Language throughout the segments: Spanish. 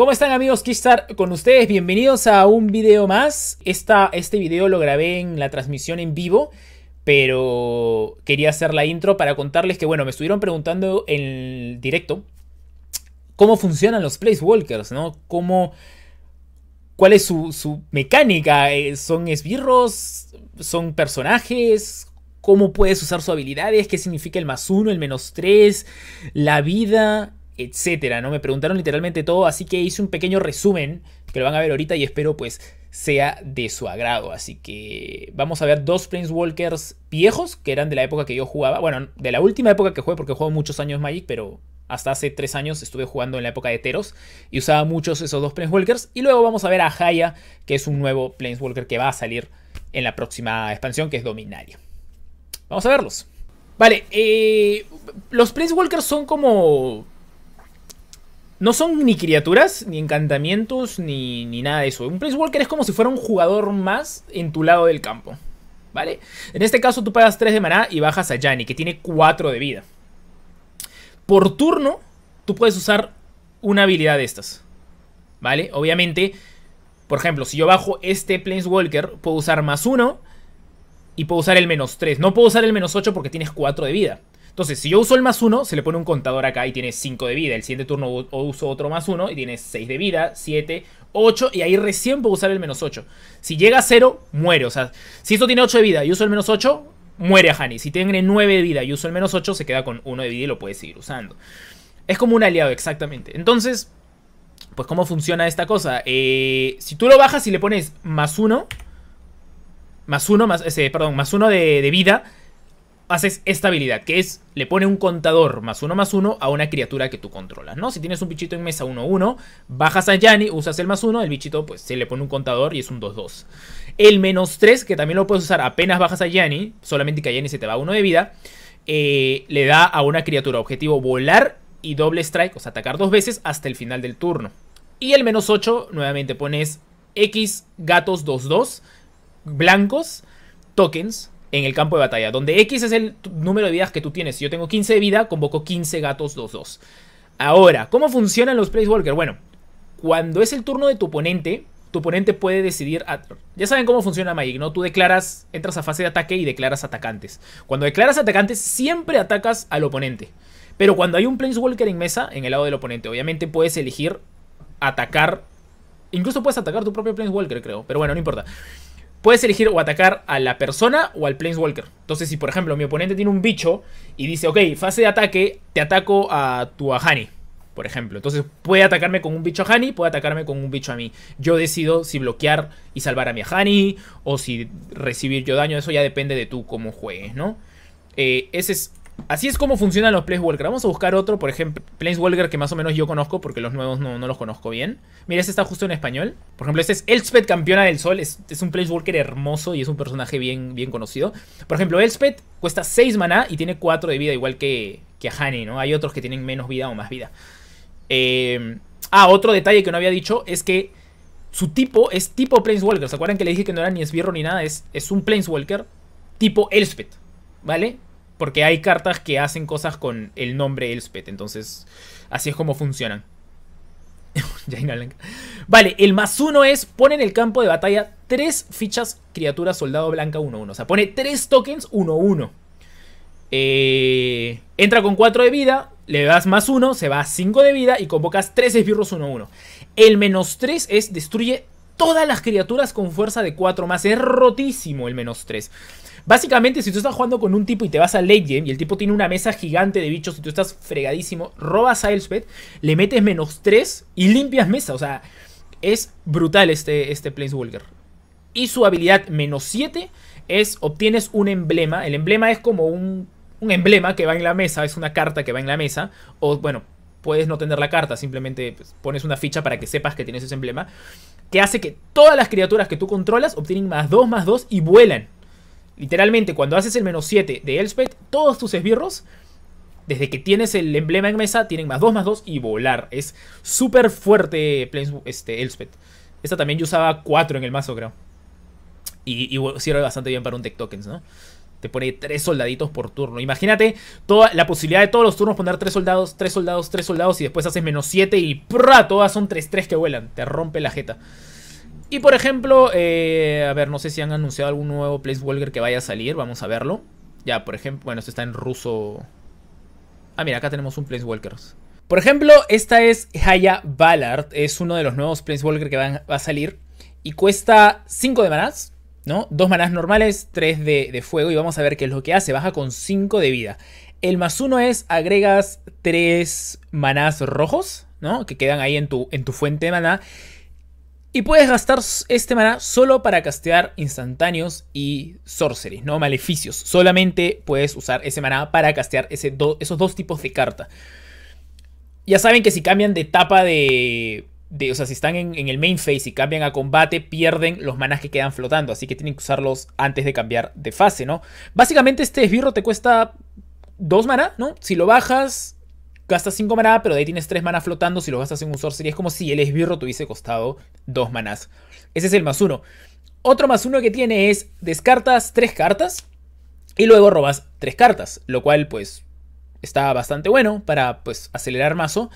¿Cómo están amigos estar Con ustedes, bienvenidos a un video más. Esta, este video lo grabé en la transmisión en vivo, pero quería hacer la intro para contarles que, bueno, me estuvieron preguntando en directo cómo funcionan los Place Walkers, ¿no? Cómo... ¿Cuál es su, su mecánica? Eh, ¿Son esbirros? ¿Son personajes? ¿Cómo puedes usar sus habilidades? ¿Qué significa el más uno, el menos tres? La vida, etcétera, ¿no? Me preguntaron literalmente todo, así que hice un pequeño resumen que lo van a ver ahorita y espero pues sea de su agrado. Así que vamos a ver dos Planeswalkers viejos que eran de la época que yo jugaba, bueno, de la última época que jugué porque juego muchos años Magic, pero hasta hace tres años estuve jugando en la época de Teros y usaba muchos esos dos Planeswalkers. Y luego vamos a ver a Jaya que es un nuevo Planeswalker que va a salir en la próxima expansión, que es Dominaria. Vamos a verlos. Vale, eh, los Planeswalkers son como no son ni criaturas, ni encantamientos, ni, nada de eso. Un planeswalker es como si fuera un jugador más en tu lado del campo. ¿Vale? En este caso tú pagas 3 de maná y bajas a Yanni, que tiene 4 de vida. Por turno, tú puedes usar una habilidad de estas. ¿Vale? Obviamente, por ejemplo, si yo bajo este Planeswalker, puedo usar más 1 y puedo usar el menos 3. No puedo usar el menos 8 porque tienes 4 de vida. Entonces, si yo uso el más uno, se le pone un contador acá y tiene 5 de vida. El siguiente turno uso otro más uno y tiene 6 de vida, 7, 8 y ahí recién puedo usar el menos 8. Si llega a 0, muere. O sea, si esto tiene 8 de vida y uso el menos 8, muere a Hani. Si tiene 9 de vida y uso el menos 8, se queda con 1 de vida y lo puede seguir usando. Es como un aliado, exactamente. Entonces, pues cómo funciona esta cosa. Eh, si tú lo bajas y le pones más 1, más uno, más, perdón, más uno de vida haces esta habilidad, que es le pone un contador más uno más uno a una criatura que tú controlas, ¿no? Si tienes un bichito en mesa 1-1, bajas a Yanni, usas el más uno, el bichito pues se le pone un contador y es un 2-2. El menos 3, que también lo puedes usar apenas bajas a Yanni, solamente que a Yanni se te va uno de vida, eh, le da a una criatura objetivo volar y doble strike, o sea, atacar dos veces hasta el final del turno. Y el menos 8, nuevamente pones X gatos 2-2, blancos, tokens, en el campo de batalla, donde X es el número de vidas que tú tienes. Si yo tengo 15 de vida, convoco 15 gatos 2-2. Ahora, ¿cómo funcionan los Place Bueno, cuando es el turno de tu oponente, tu oponente puede decidir... Ya saben cómo funciona Magic, ¿no? Tú declaras, entras a fase de ataque y declaras atacantes. Cuando declaras atacantes, siempre atacas al oponente. Pero cuando hay un Planeswalker en mesa, en el lado del oponente, obviamente puedes elegir atacar... Incluso puedes atacar tu propio Planeswalker, creo. Pero bueno, no importa puedes elegir o atacar a la persona o al Planeswalker. Entonces, si por ejemplo mi oponente tiene un bicho y dice, ok, fase de ataque, te ataco a tu Ahani, por ejemplo. Entonces, puede atacarme con un bicho a puede atacarme con un bicho a mí. Yo decido si bloquear y salvar a mi Ahani o si recibir yo daño. Eso ya depende de tú cómo juegues, ¿no? Eh, ese es Así es como funcionan los Planeswalker. Vamos a buscar otro, por ejemplo, Planeswalker que más o menos yo conozco porque los nuevos no, los conozco bien. Mira, este está justo en español. Por ejemplo, este es Elspeth, Campeona del Sol. Es, es un Planeswalker hermoso y es un personaje bien, bien conocido. Por ejemplo, Elspeth cuesta 6 maná y tiene 4 de vida, igual que, que a ¿no? Hay otros que tienen menos vida o más vida. Eh, ah, otro detalle que no había dicho es que su tipo es tipo Planeswalker. ¿Se acuerdan que le dije que no era ni esbirro ni nada? Es, es un Planeswalker tipo Elspeth, ¿vale? Porque hay cartas que hacen cosas con el nombre Elspeth. Entonces, así es como funcionan. vale, el más uno es, pone en el campo de batalla tres fichas criatura soldado blanca 1-1. O sea, pone tres tokens 1-1. Eh, entra con 4 de vida, le das más uno se va a 5 de vida y convocas tres esbirros 1-1. El menos 3 es destruye todas las criaturas con fuerza de 4 más. Es rotísimo el menos 3. Básicamente, si tú estás jugando con un tipo y te vas a late game y el tipo tiene una mesa gigante de bichos y tú estás fregadísimo, robas a Elspeth, le metes menos 3 y limpias mesa. O sea, es brutal este, este Planeswalker. Y su habilidad menos 7 es obtienes un emblema. El emblema es como un, emblema que va en la mesa, es una carta que va en la mesa. O bueno, puedes no tener la carta, simplemente pues, pones una ficha para que sepas que tienes ese emblema que hace que todas las criaturas que tú controlas obtienen más 2, más 2 y vuelan. Literalmente, cuando haces el menos 7 de Elspeth, todos tus esbirros, desde que tienes el emblema en mesa, tienen más 2, más 2 y volar. Es súper fuerte este, Elspeth. Esta también yo usaba 4 en el mazo, creo. Y, y sirve bastante bien para un Tech Tokens, ¿no? te pone tres soldaditos por turno. Imagínate toda la posibilidad de todos los turnos poner tres soldados, tres soldados, tres soldados y después haces menos 7 y ¡prra! Todas son 3-3 que vuelan. Te rompe la jeta. Y por ejemplo, eh, a ver, no sé si han anunciado algún nuevo Place Walker que vaya a salir. Vamos a verlo. Ya, por ejemplo, bueno, este está en ruso. Ah, mira, acá tenemos un Place Walkers. Por ejemplo, esta es Haya Ballard. Es uno de los nuevos Walkers que va a salir. Y cuesta 5 de manás. ¿no? Dos manás normales, tres de, fuego y vamos a ver qué es lo que hace. Baja con 5 de vida. El más uno es agregas tres manás rojos, ¿no? Que quedan ahí en tu, en tu fuente de maná. Y puedes gastar este maná solo para castear instantáneos y sorceries, ¿no? Maleficios. Solamente puedes usar ese maná para castear ese esos dos tipos de carta. Ya saben que si cambian de etapa de, o sea, si están en, el main phase y cambian a combate, pierden los manas que quedan flotando. Así que tienen que usarlos antes de cambiar de fase, ¿no? Básicamente este esbirro te cuesta 2 maná, ¿no? Si lo bajas, gastas 5 maná, pero de ahí tienes 3 maná flotando. Si lo gastas en un sorcery, es como si el esbirro te hubiese costado 2 manás. Ese es el más uno. Otro más uno que tiene es descartas 3 cartas y luego robas 3 cartas, lo cual pues está bastante bueno para pues acelerar mazo.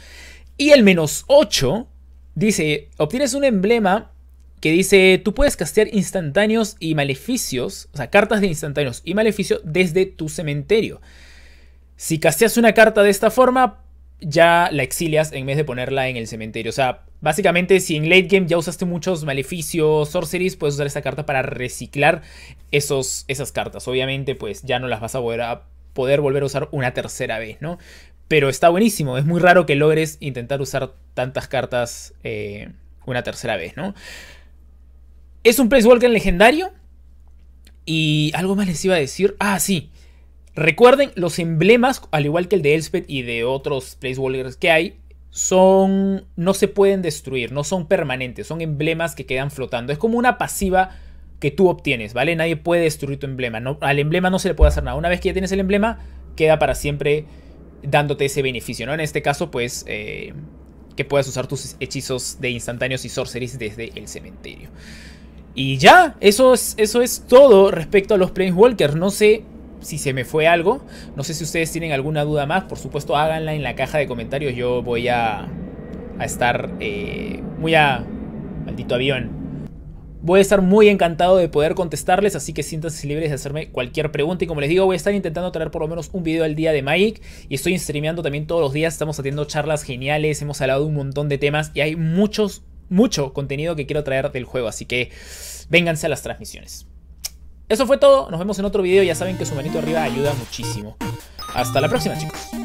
Y el menos 8 Dice, obtienes un emblema que dice, tú puedes castear instantáneos y maleficios, o sea, cartas de instantáneos y maleficios desde tu cementerio. Si casteas una carta de esta forma, ya la exilias en vez de ponerla en el cementerio. O sea, básicamente si en late game ya usaste muchos maleficios, sorceries, puedes usar esta carta para reciclar esos, esas cartas. Obviamente, pues ya no las vas a poder volver a usar una tercera vez, ¿no? Pero está buenísimo. Es muy raro que logres intentar usar tantas cartas eh, una tercera vez, ¿no? Es un Place Walker legendario. Y algo más les iba a decir. Ah, sí. Recuerden, los emblemas, al igual que el de Elspeth y de otros Place Walkers que hay, son. no se pueden destruir, no son permanentes, son emblemas que quedan flotando. Es como una pasiva que tú obtienes, ¿vale? Nadie puede destruir tu emblema. al emblema no se le puede hacer nada. Una vez que ya tienes el emblema, queda para siempre dándote ese beneficio, ¿no? En este caso, pues, eh, que puedas usar tus hechizos de instantáneos y sorceries desde el cementerio. Y ya, eso es, eso es todo respecto a los Planeswalkers. No sé si se me fue algo. No sé si ustedes tienen alguna duda más. Por supuesto, háganla en la caja de comentarios. Yo voy a, estar eh, muy a... Maldito avión. Voy a estar muy encantado de poder contestarles, así que siéntanse libres de hacerme cualquier pregunta. Y como les digo, voy a estar intentando traer por lo menos un video al día de Magic. Y estoy streameando también todos los días. Estamos haciendo charlas geniales, hemos hablado de un montón de temas y hay muchos, mucho contenido que quiero traer del juego. Así que vénganse a las transmisiones. Eso fue todo, nos vemos en otro video. Ya saben que su manito arriba ayuda muchísimo. Hasta la próxima, chicos.